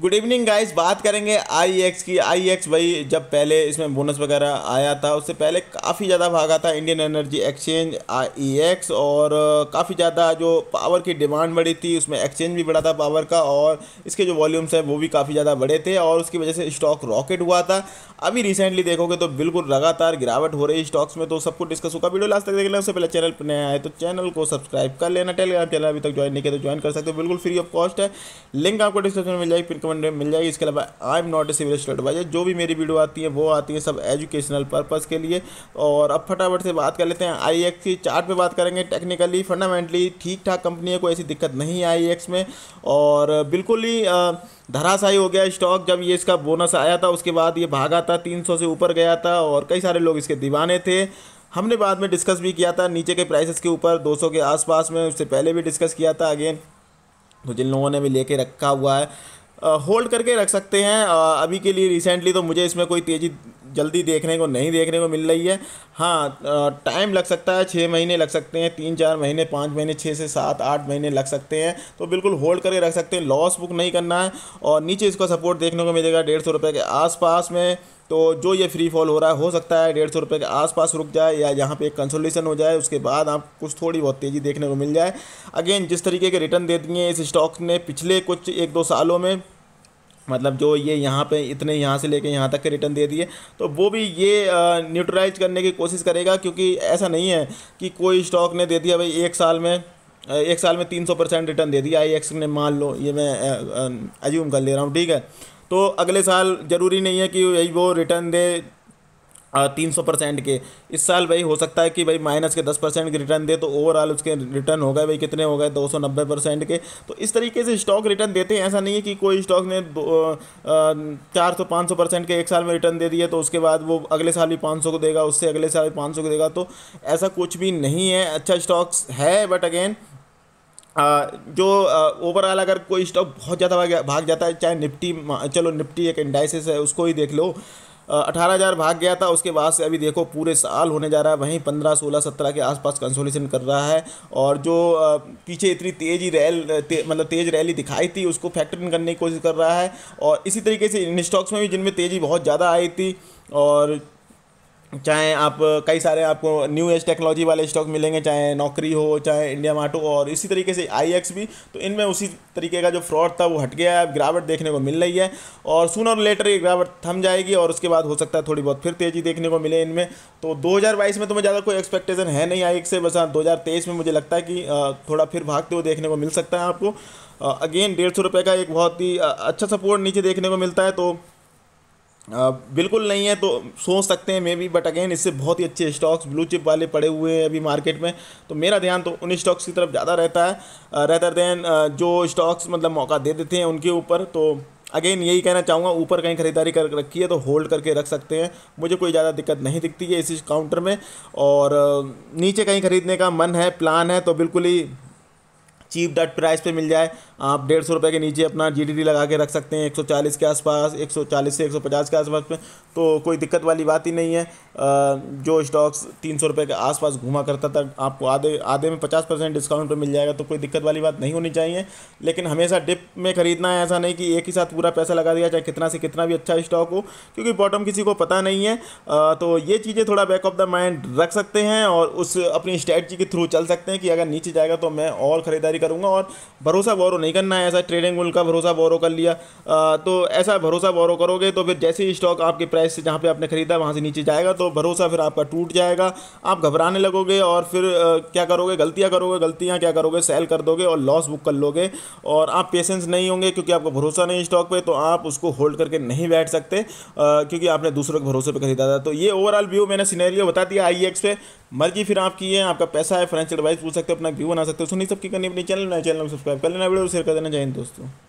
good evening guys बात करेंगे आई x e की आई एक्स e भाई जब पहले इसमें बोनस वगैरह आया था उससे पहले काफ़ी ज़्यादा भागा था Indian Energy Exchange I X और काफ़ी ज़्यादा जो पावर की डिमांड बढ़ी थी उसमें एक्सचेंज भी बढ़ा था पावर का और इसके जो वॉल्यूम्स हैं वो भी काफ़ी ज़्यादा बढ़े थे और उसकी वजह से स्टॉक रॉकेट हुआ था अभी रिसेंटली देखोगे तो बिल्कुल लगातार गिरावट हो रही स्टॉक्स में तो सबको डिस्कस होगा वीडियो लास्ट तक देख लेना उससे पहले चैनल पर नया आए तो चैनल को सब्सक्राइब कर लेना टेलीग्राम चैनल अभी तक ज्वाइन नहीं किया तो ज्वाइन कर सकते हो बिल्कुल फ्री ऑफ कॉस्ट है लिंक आपको डिस्क्रिप्शन में मिल जाएगी टू हंड्रेड मिल जाएगी इसके अलावा I am not a civil state adviser जो भी मेरी वीडियो आती है वो आती है सब एजुकेशनल पर्पज़ के लिए और अब फटाफट से बात कर लेते हैं आई एक्स की चार्ट पर बात करेंगे टेक्निकली फंडामेंटली ठीक ठाक कंपनी है कोई ऐसी दिक्कत नहीं है आई एक्स में और बिल्कुल ही धराशाई हो गया स्टॉक जब ये इसका बोनस आया था उसके बाद ये भागा था 300 से ऊपर गया था और कई सारे लोग इसके दीवाने थे हमने बाद में डिस्कस भी किया था नीचे के प्राइसेस के ऊपर 200 के आसपास में उससे पहले भी डिस्कस किया था अगेन तो जिन लोगों ने भी लेके रखा हुआ है होल्ड करके रख सकते हैं अभी के लिए रिसेंटली तो मुझे इसमें कोई तेज़ी जल्दी देखने को नहीं देखने को मिल रही है हाँ टाइम लग सकता है छः महीने लग सकते हैं तीन चार महीने पाँच महीने छः से सात आठ महीने लग सकते हैं तो बिल्कुल होल्ड करके रख सकते हैं लॉस बुक नहीं करना है और नीचे इसका सपोर्ट देखने को मिलेगा डेढ़ सौ रुपये के आसपास में तो जो ये फ्री फॉल हो रहा है हो सकता है डेढ़ सौ रुपये के आसपास रुक जाए या यहाँ पे एक कंसोलेशन हो जाए उसके बाद आप कुछ थोड़ी बहुत तेज़ी देखने को मिल जाए अगेन जिस तरीके के रिटर्न दे दिए इस स्टॉक ने पिछले कुछ एक दो सालों में मतलब जो ये यहाँ पे इतने यहाँ से लेके यहाँ तक के रिटर्न दे दिए तो वो भी ये न्यूट्रलाइज करने की कोशिश करेगा क्योंकि ऐसा नहीं है कि कोई स्टॉक ने दे दिया भाई एक साल में एक साल में तीन सौ परसेंट रिटर्न दे दिया आई एक्स ने मान लो ये मैं अज्यूम कर ले रहा हूँ ठीक है तो अगले साल ज़रूरी नहीं है कि यही वो रिटर्न दे तीन सौ परसेंट के इस साल भाई हो सकता है कि भाई माइनस के दस परसेंट के रिटर्न दे तो ओवरऑल उसके रिटर्न हो गए भाई कितने हो गए दो सौ नब्बे परसेंट के तो इस तरीके से स्टॉक रिटर्न देते हैं ऐसा नहीं है कि कोई स्टॉक ने चार सौ पाँच सौ परसेंट के एक साल में रिटर्न दे दिए तो उसके बाद वो अगले साल भी पाँच सौ को देगा उससे अगले साल भी पाँच सौ को देगा तो ऐसा कुछ भी नहीं है अच्छा स्टॉक्स है बट अगेन जो ओवरऑल अगर कोई स्टॉक बहुत ज़्यादा भाग जाता है चाहे निफ्टी चलो निफ्टी एक इंडाइसिस है उसको ही देख लो अठारह हज़ार भाग गया था उसके बाद से अभी देखो पूरे साल होने जा रहा है वहीं पंद्रह सोलह सत्रह के आसपास कंसोलेशन कर रहा है और जो पीछे इतनी तेज़ी रैल ते, मतलब तेज़ रैली दिखाई थी उसको फैक्टर इन करने की कोशिश कर रहा है और इसी तरीके से इन स्टॉक्स में भी जिनमें तेज़ी बहुत ज़्यादा आई थी और चाहे आप कई सारे आपको न्यू एज टेक्नोलॉजी वाले स्टॉक मिलेंगे चाहे नौकरी हो चाहे इंडिया मार्ट हो और इसी तरीके से आई एक्स भी तो इनमें उसी तरीके का जो फ्रॉड था वो हट गया है गिरावट देखने को मिल रही है और सुन और लेटर ये गिरावट थम जाएगी और उसके बाद हो सकता है थोड़ी बहुत फिर तेज़ी देखने को मिले इनमें तो दो में तो मैं ज़्यादा कोई एक्सपेक्टेशन है नहीं आई से बस हाँ दो में मुझे लगता है कि थोड़ा फिर भागते हुए देखने को मिल सकता है आपको अगेन डेढ़ सौ रुपये का एक बहुत ही अच्छा सपोर्ट नीचे देखने को मिलता है तो बिल्कुल नहीं है तो सोच सकते हैं मे बी बट अगेन इससे बहुत ही अच्छे स्टॉक्स ब्लू चिप वाले पड़े हुए हैं अभी मार्केट में तो मेरा ध्यान तो उन स्टॉक्स की तरफ ज़्यादा रहता है रहता देन जो स्टॉक्स मतलब मौका दे देते हैं उनके ऊपर तो अगेन यही कहना चाहूँगा ऊपर कहीं ख़रीदारी कर रखी है तो होल्ड करके रख सकते हैं मुझे कोई ज़्यादा दिक्कत नहीं दिखती है इस काउंटर में और नीचे कहीं ख़रीदने का मन है प्लान है तो बिल्कुल ही चीप डट प्राइस पे मिल जाए आप डेढ़ सौ रुपये के नीचे अपना जीडीडी लगा के रख सकते हैं 140 के आसपास 140 से 150 के आसपास में तो कोई दिक्कत वाली बात ही नहीं है जो स्टॉक्स तीन सौ रुपये के आसपास घुमा करता था आपको आधे आधे में 50 परसेंट डिस्काउंट पर मिल जाएगा तो कोई दिक्कत वाली बात नहीं होनी चाहिए लेकिन हमेशा डिप में ख़रीदना है ऐसा नहीं कि एक ही साथ पूरा पैसा लगा दिया चाहे कितना से कितना भी अच्छा स्टॉक हो क्योंकि बॉटम किसी को पता नहीं है तो ये चीज़ें थोड़ा बैक ऑफ द माइंड रख सकते हैं और उस अपनी स्ट्रैटी के थ्रू चल सकते हैं कि अगर नीचे जाएगा तो मैं और ख़रीदारी तैयारी करूँगा और भरोसा बोरो नहीं करना है ऐसा ट्रेडिंग उल का भरोसा बोरो कर लिया तो ऐसा भरोसा बोरो करोगे तो फिर जैसे ही स्टॉक आपके प्राइस से जहाँ पर आपने ख़रीदा वहाँ से नीचे जाएगा तो भरोसा फिर आपका टूट जाएगा आप घबराने लगोगे और फिर क्या करोगे गलतियाँ करोगे गलतियाँ क्या करोगे सेल कर दोगे और लॉस बुक कर लोगे और आप पेशेंस नहीं होंगे क्योंकि आपको भरोसा नहीं स्टॉक पर तो आप उसको होल्ड करके नहीं बैठ सकते क्योंकि आपने दूसरों के भरोसे पर खरीदा था तो ये ओवरऑल व्यू मैंने सीनेरियो बता दिया आई पे मर्जी फिर आपकी है आपका पैसा है फ्रेंच एडवाइस पूछ सकते हो अपना व्यू बना सकते हो सुनी सबकी करनी अपने चैनल नए चैनल को सब्सक्राइब कर लेना वीडियो शेयर कर देना चाहिए दोस्तों